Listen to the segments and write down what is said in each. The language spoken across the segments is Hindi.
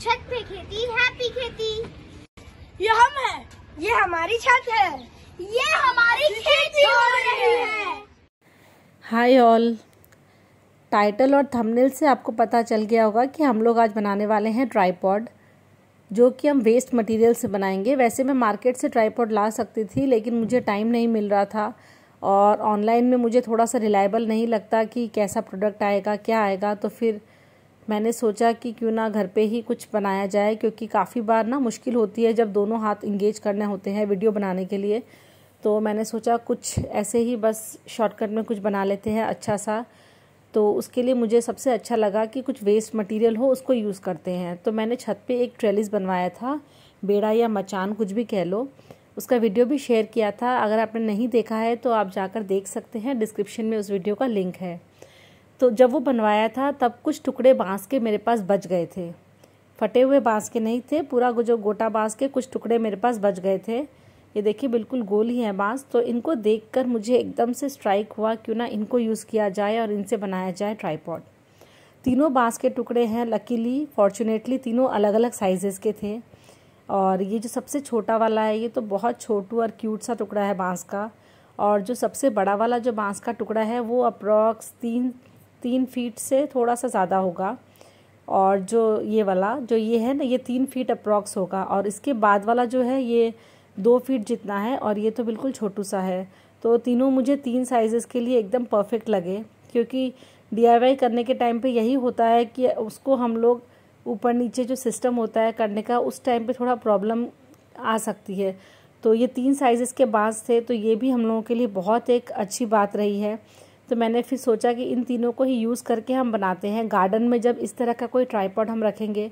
छत पे खेती हैप्पी खेती ये हम है ये हमारी छत है ये हमारी खेती हो रही है हाय ऑल टाइटल और थंबनेल से आपको पता चल गया होगा कि हम लोग आज बनाने वाले हैं ट्राईपॉड जो कि हम वेस्ट मटेरियल से बनाएंगे वैसे मैं मार्केट से ट्राईपॉड ला सकती थी लेकिन मुझे टाइम नहीं मिल रहा था और ऑनलाइन में मुझे थोड़ा सा रिलायबल नहीं लगता कि कैसा प्रोडक्ट आएगा क्या आएगा तो फिर मैंने सोचा कि क्यों ना घर पे ही कुछ बनाया जाए क्योंकि काफ़ी बार ना मुश्किल होती है जब दोनों हाथ इंगेज करने होते हैं वीडियो बनाने के लिए तो मैंने सोचा कुछ ऐसे ही बस शॉर्टकट में कुछ बना लेते हैं अच्छा सा तो उसके लिए मुझे सबसे अच्छा लगा कि कुछ वेस्ट मटेरियल हो उसको यूज़ करते हैं तो मैंने छत पे एक ट्रेलिस बनवाया था बेड़ा या मचान कुछ भी कह लो उसका वीडियो भी शेयर किया था अगर आपने नहीं देखा है तो आप जाकर देख सकते हैं डिस्क्रिप्शन में उस वीडियो का लिंक है तो जब वो बनवाया था तब कुछ टुकड़े बांस के मेरे पास बच गए थे फटे हुए बांस के नहीं थे पूरा जो गोटा बांस के कुछ टुकड़े मेरे पास बच गए थे ये देखिए बिल्कुल गोल ही है बांस तो इनको देखकर मुझे एकदम से स्ट्राइक हुआ क्यों ना इनको यूज़ किया जाए और इनसे बनाया जाए ट्राईपॉड तीनों बांस के टुकड़े हैं लकीली फॉर्चुनेटली तीनों अलग अलग साइजेस के थे और ये जो सबसे छोटा वाला है ये तो बहुत छोटू और क्यूट सा टुकड़ा है बांस का और जो सबसे बड़ा वाला जो बांस का टुकड़ा है वो अप्रॉक्स तीन तीन फीट से थोड़ा सा ज़्यादा होगा और जो ये वाला जो ये है ना ये तीन फीट अप्रॉक्स होगा और इसके बाद वाला जो है ये दो फीट जितना है और ये तो बिल्कुल छोटू सा है तो तीनों मुझे तीन साइज़ के लिए एकदम परफेक्ट लगे क्योंकि डी करने के टाइम पे यही होता है कि उसको हम लोग ऊपर नीचे जो सिस्टम होता है करने का उस टाइम पे थोड़ा प्रॉब्लम आ सकती है तो ये तीन साइज़ के बाँस थे तो ये भी हम लोगों के लिए बहुत एक अच्छी बात रही है तो मैंने फिर सोचा कि इन तीनों को ही यूज़ करके हम बनाते हैं गार्डन में जब इस तरह का कोई ट्राईपॉड हम रखेंगे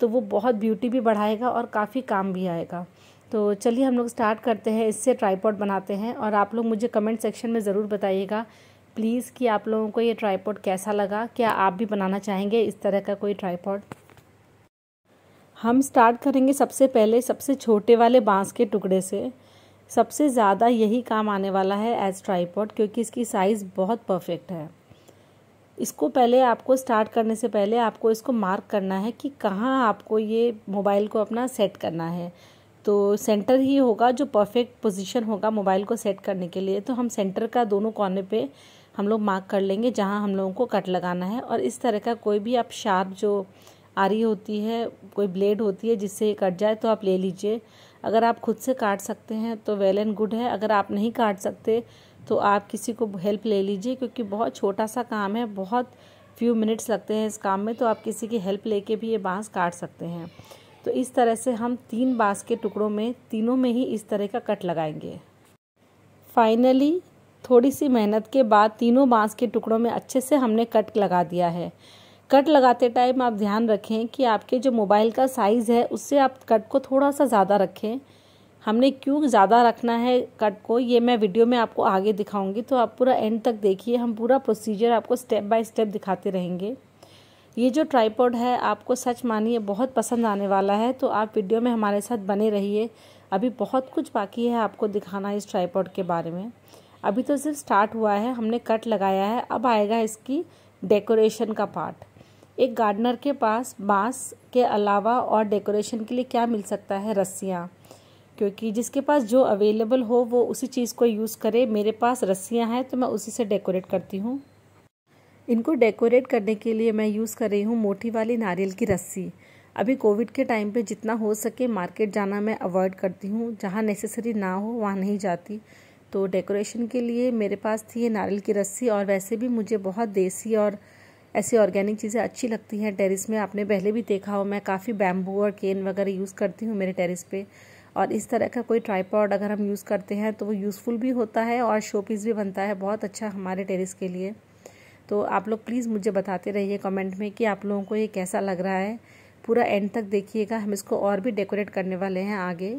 तो वो बहुत ब्यूटी भी बढ़ाएगा और काफ़ी काम भी आएगा तो चलिए हम लोग स्टार्ट करते हैं इससे ट्राईपॉड बनाते हैं और आप लोग मुझे कमेंट सेक्शन में ज़रूर बताइएगा प्लीज़ कि आप लोगों को ये ट्राईपॉड कैसा लगा क्या आप भी बनाना चाहेंगे इस तरह का कोई ट्राईपॉड हम स्टार्ट करेंगे सबसे पहले सबसे छोटे वाले बांस के टुकड़े से सबसे ज़्यादा यही काम आने वाला है एज ट्राईपॉड क्योंकि इसकी साइज़ बहुत परफेक्ट है इसको पहले आपको स्टार्ट करने से पहले आपको इसको मार्क करना है कि कहाँ आपको ये मोबाइल को अपना सेट करना है तो सेंटर ही होगा जो परफेक्ट पोजीशन होगा मोबाइल को सेट करने के लिए तो हम सेंटर का दोनों कोने पे हम लोग मार्क कर लेंगे जहाँ हम लोगों को कट लगाना है और इस तरह का कोई भी आप शार्प जो आरी होती है कोई ब्लेड होती है जिससे कट जाए तो आप ले लीजिए अगर आप खुद से काट सकते हैं तो वेल एंड गुड है अगर आप नहीं काट सकते तो आप किसी को हेल्प ले लीजिए क्योंकि बहुत छोटा सा काम है बहुत फ्यू मिनट्स लगते हैं इस काम में तो आप किसी की हेल्प लेके भी ये बाँस काट सकते हैं तो इस तरह से हम तीन बाँस के टुकड़ों में तीनों में ही इस तरह का कट लगाएंगे फाइनली थोड़ी सी मेहनत के बाद तीनों बाँस के टुकड़ों में अच्छे से हमने कट लगा दिया है कट लगाते टाइम आप ध्यान रखें कि आपके जो मोबाइल का साइज़ है उससे आप कट को थोड़ा सा ज़्यादा रखें हमने क्यों ज़्यादा रखना है कट को ये मैं वीडियो में आपको आगे दिखाऊंगी तो आप पूरा एंड तक देखिए हम पूरा प्रोसीजर आपको स्टेप बाय स्टेप दिखाते रहेंगे ये जो ट्राईपोड है आपको सच मानिए बहुत पसंद आने वाला है तो आप वीडियो में हमारे साथ बने रहिए अभी बहुत कुछ बाकी है आपको दिखाना इस ट्राईपोड के बारे में अभी तो सिर्फ स्टार्ट हुआ है हमने कट लगाया है अब आएगा इसकी डेकोरेशन का पार्ट एक गार्डनर के पास बांस के अलावा और डेकोरेशन के लिए क्या मिल सकता है रस्सियाँ क्योंकि जिसके पास जो अवेलेबल हो वो उसी चीज़ को यूज़ करे मेरे पास रस्सियाँ हैं तो मैं उसी से डेकोरेट करती हूँ इनको डेकोरेट करने के लिए मैं यूज़ कर रही हूँ मोटी वाली नारियल की रस्सी अभी कोविड के टाइम पे जितना हो सके मार्केट जाना मैं अवॉइड करती हूँ जहाँ नेसेसरी ना हो वहाँ नहीं जाती तो डेकोरेशन के लिए मेरे पास थी ये नारियल की रस्सी और वैसे भी मुझे बहुत देसी और ऐसी ऑर्गेनिक चीज़ें अच्छी लगती हैं टेरिस में आपने पहले भी देखा हो मैं काफ़ी बैम्बू और केन वगैरह यूज़ करती हूँ मेरे टेरिस पे और इस तरह का कोई ट्राईपॉड अगर हम यूज़ करते हैं तो वो यूज़फुल भी होता है और शो पीस भी बनता है बहुत अच्छा हमारे टेरिस के लिए तो आप लोग प्लीज़ मुझे बताते रहिए कमेंट में कि आप लोगों को ये कैसा लग रहा है पूरा एंड तक देखिएगा हम इसको और भी डेकोरेट करने वाले हैं आगे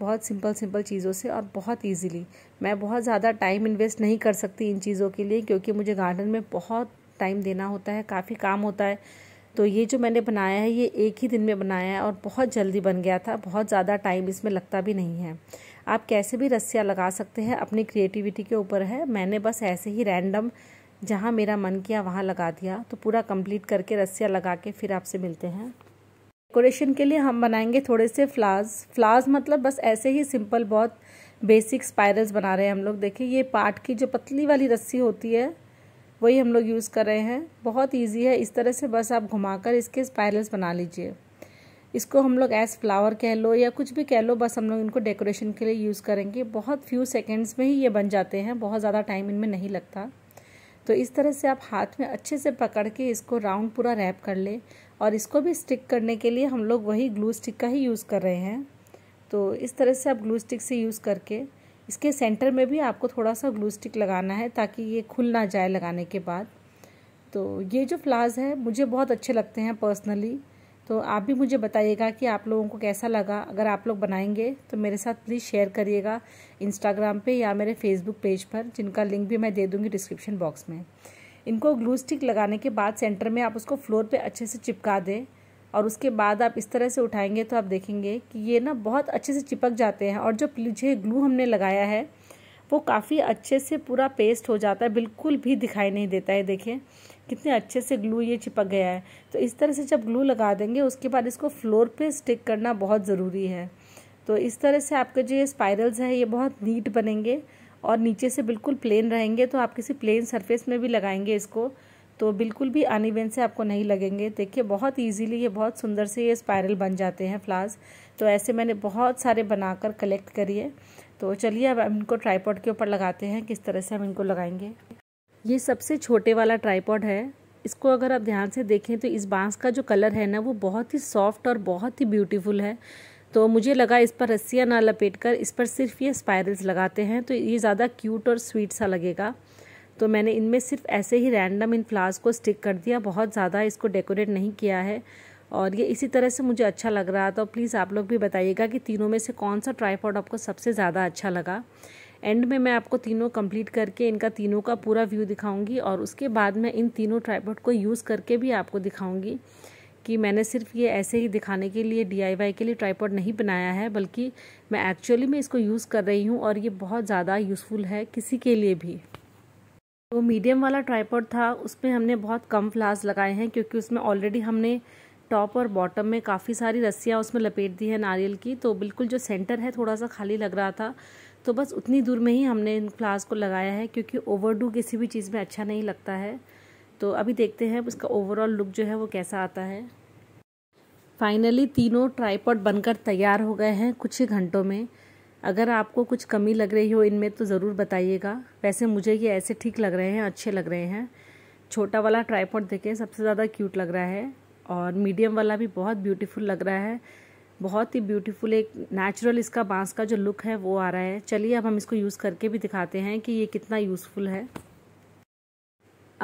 बहुत सिंपल सिंपल चीज़ों से और बहुत इजीली मैं बहुत ज़्यादा टाइम इन्वेस्ट नहीं कर सकती इन चीज़ों के लिए क्योंकि मुझे गार्डन में बहुत टाइम देना होता है काफ़ी काम होता है तो ये जो मैंने बनाया है ये एक ही दिन में बनाया है और बहुत जल्दी बन गया था बहुत ज़्यादा टाइम इसमें लगता भी नहीं है आप कैसे भी रस्सियाँ लगा सकते हैं अपनी क्रिएटिविटी के ऊपर है मैंने बस ऐसे ही रैंडम जहाँ मेरा मन किया वहाँ लगा दिया तो पूरा कंप्लीट करके रस्सियाँ लगा के फिर आपसे मिलते हैं डेकोरेशन के लिए हम बनाएंगे थोड़े से फ्लावर्स फ्लावर्स मतलब बस ऐसे ही सिंपल बहुत बेसिक स्पायरल्स बना रहे हैं हम लोग देखिए ये पाट की जो पतली वाली रस्सी होती है वही हम लोग यूज़ कर रहे हैं बहुत ईजी है इस तरह से बस आप घुमाकर इसके स्पायरल्स बना लीजिए इसको हम लोग एज फ्लावर कह लो या कुछ भी कह लो बस हम लोग इनको डेकोरेशन के लिए यूज़ करेंगे बहुत फ्यू सेकेंड्स में ही ये बन जाते हैं बहुत ज़्यादा टाइम इनमें नहीं लगता तो इस तरह से आप हाथ में अच्छे से पकड़ के इसको राउंड पूरा रैप कर ले और इसको भी स्टिक करने के लिए हम लोग वही ग्लू स्टिक का ही यूज़ कर रहे हैं तो इस तरह से आप ग्लू स्टिक से यूज़ करके इसके सेंटर में भी आपको थोड़ा सा ग्लू स्टिक लगाना है ताकि ये खुल ना जाए लगाने के बाद तो ये जो फ्लावर्स है मुझे बहुत अच्छे लगते हैं पर्सनली तो आप भी मुझे बताइएगा कि आप लोगों को कैसा लगा अगर आप लोग बनाएंगे तो मेरे साथ प्लीज़ शेयर करिएगा इंस्टाग्राम पे या मेरे फेसबुक पेज पर जिनका लिंक भी मैं दे दूँगी डिस्क्रिप्शन बॉक्स में इनको ग्लू स्टिक लगाने के बाद सेंटर में आप उसको फ्लोर पे अच्छे से चिपका दें और उसके बाद आप इस तरह से उठाएंगे तो आप देखेंगे कि ये ना बहुत अच्छे से चिपक जाते हैं और जो पीछे ग्लू हमने लगाया है वो काफ़ी अच्छे से पूरा पेस्ट हो जाता है बिल्कुल भी दिखाई नहीं देता है देखें कितने अच्छे से ग्लू ये चिपक गया है तो इस तरह से जब ग्लू लगा देंगे उसके बाद इसको फ्लोर पे स्टिक करना बहुत ज़रूरी है तो इस तरह से आपके जो ये स्पाइरल्स हैं ये बहुत नीट बनेंगे और नीचे से बिल्कुल प्लेन रहेंगे तो आप किसी प्लेन सरफेस में भी लगाएंगे इसको तो बिल्कुल भी अनइवन से आपको नहीं लगेंगे देखिए बहुत इजीली ये बहुत सुंदर से ये स्पायरल बन जाते हैं फ्लावर्स तो ऐसे मैंने बहुत सारे बनाकर कलेक्ट करिए तो चलिए अब हम इनको ट्राईपॉड के ऊपर लगाते हैं किस तरह से हम इनको लगाएंगे ये सबसे छोटे वाला ट्राईपॉड है इसको अगर आप ध्यान से देखें तो इस बांस का जो कलर है ना वो बहुत ही सॉफ्ट और बहुत ही ब्यूटीफुल है तो मुझे लगा इस पर रस्सियाँ ना लपेट कर इस पर सिर्फ ये स्पायरल्स लगाते हैं तो ये ज़्यादा क्यूट और स्वीट सा लगेगा तो मैंने इनमें सिर्फ ऐसे ही रैंडम इन फ्लावर्स को स्टिक कर दिया बहुत ज़्यादा इसको डेकोरेट नहीं किया है और ये इसी तरह से मुझे अच्छा लग रहा था प्लीज़ आप लोग भी बताइएगा कि तीनों में से कौन सा ट्राईपॉड आपको सबसे ज़्यादा अच्छा लगा एंड में मैं आपको तीनों कंप्लीट करके इनका तीनों का पूरा व्यू दिखाऊंगी और उसके बाद मैं इन तीनों ट्राईपॉड को यूज़ करके भी आपको दिखाऊंगी कि मैंने सिर्फ ये ऐसे ही दिखाने के लिए डीआईवाई के लिए ट्राईपॉड नहीं बनाया है बल्कि मैं एक्चुअली में इसको यूज़ कर रही हूँ और ये बहुत ज़्यादा यूज़फुल है किसी के लिए भी वो मीडियम वाला ट्राईपॉड था उसमें हमने बहुत कम फ्लास लगाए हैं क्योंकि उसमें ऑलरेडी हमने टॉप और बॉटम में काफ़ी सारी रस्सियाँ उसमें लपेट दी है नारियल की तो बिल्कुल जो सेंटर है थोड़ा सा खाली लग रहा था तो बस उतनी दूर में ही हमने इन फ्लास को लगाया है क्योंकि ओवरडू किसी भी चीज़ में अच्छा नहीं लगता है तो अभी देखते हैं उसका ओवरऑल लुक जो है वो कैसा आता है फाइनली तीनों ट्राईपॉड बनकर तैयार हो गए हैं कुछ ही घंटों में अगर आपको कुछ कमी लग रही हो इनमें तो ज़रूर बताइएगा वैसे मुझे ये ऐसे ठीक लग रहे हैं अच्छे लग रहे हैं छोटा वाला ट्राईपॉड देखें सबसे ज़्यादा क्यूट लग रहा है और मीडियम वाला भी बहुत ब्यूटीफुल लग रहा है बहुत ही ब्यूटीफुल एक नेचुरल इसका बांस का जो लुक है वो आ रहा है चलिए अब हम इसको यूज़ करके भी दिखाते हैं कि ये कितना यूज़फुल है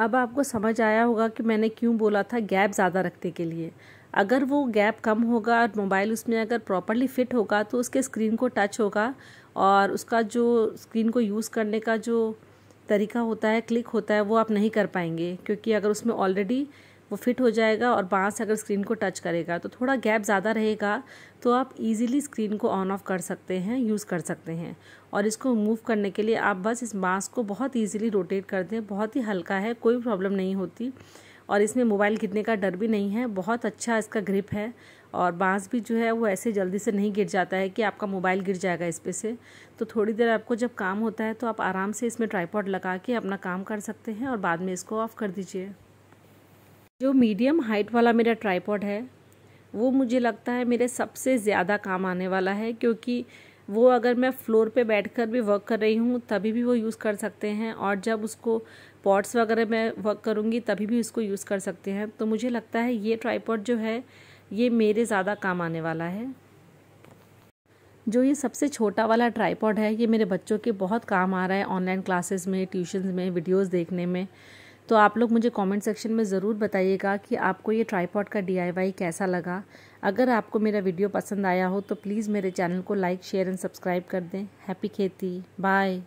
अब आपको समझ आया होगा कि मैंने क्यों बोला था गैप ज़्यादा रखने के लिए अगर वो गैप कम होगा और मोबाइल उसमें अगर प्रॉपरली फिट होगा तो उसके स्क्रीन को टच होगा और उसका जो स्क्रीन को यूज़ करने का जो तरीका होता है क्लिक होता है वो आप नहीं कर पाएंगे क्योंकि अगर उसमें ऑलरेडी वो फिट हो जाएगा और बाँस अगर स्क्रीन को टच करेगा तो थोड़ा गैप ज़्यादा रहेगा तो आप इजीली स्क्रीन को ऑन ऑफ कर सकते हैं यूज़ कर सकते हैं और इसको मूव करने के लिए आप बस इस बाँस को बहुत ईजिली रोटेट कर दें बहुत ही हल्का है कोई प्रॉब्लम नहीं होती और इसमें मोबाइल गिरने का डर भी नहीं है बहुत अच्छा इसका ग्रिप है और बांस भी जो है वो ऐसे जल्दी से नहीं गिर जाता है कि आपका मोबाइल गिर जाएगा इस पर से तो थोड़ी देर आपको जब काम होता है तो आप आराम से इसमें ट्राईपॉड लगा के अपना काम कर सकते हैं और बाद में इसको ऑफ़ कर दीजिए जो मीडियम हाइट वाला मेरा ट्राईपॉड है वो मुझे लगता है मेरे सबसे ज़्यादा काम आने वाला है क्योंकि वो अगर मैं फ्लोर पे बैठकर भी वर्क कर रही हूँ तभी भी वो यूज़ कर सकते हैं और जब उसको पॉट्स वगैरह में वर्क करूँगी तभी भी उसको यूज़ कर सकते हैं तो मुझे लगता है ये ट्राईपॉड जो है ये मेरे ज़्यादा काम आने वाला है जो ये सबसे छोटा वाला ट्राईपॉड है ये मेरे बच्चों के बहुत काम आ रहा है ऑनलाइन क्लासेस में ट्यूशन में वीडियोज़ देखने में तो आप लोग मुझे कमेंट सेक्शन में ज़रूर बताइएगा कि आपको ये ट्राईपॉड का डी कैसा लगा अगर आपको मेरा वीडियो पसंद आया हो तो प्लीज़ मेरे चैनल को लाइक शेयर एंड सब्सक्राइब कर दें हैप्पी खेती बाय